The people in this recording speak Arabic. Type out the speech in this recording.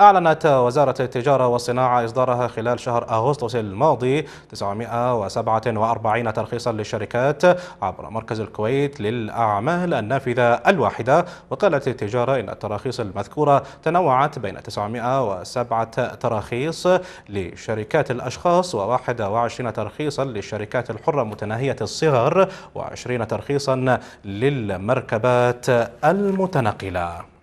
أعلنت وزارة التجارة والصناعة إصدارها خلال شهر أغسطس الماضي 947 ترخيصا للشركات عبر مركز الكويت للأعمال النافذة الواحدة وقالت التجارة إن التراخيص المذكورة تنوعت بين 907 تراخيص لشركات الأشخاص و21 ترخيصا للشركات الحرة متناهية الصغر و20 ترخيصا للمركبات المتنقلة